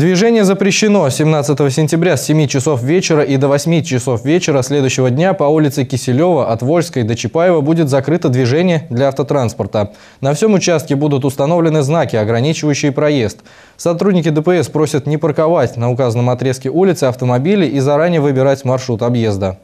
Движение запрещено 17 сентября с 7 часов вечера и до 8 часов вечера следующего дня по улице Киселева от Вольской до Чапаева будет закрыто движение для автотранспорта. На всем участке будут установлены знаки, ограничивающие проезд. Сотрудники ДПС просят не парковать на указанном отрезке улицы автомобили и заранее выбирать маршрут объезда.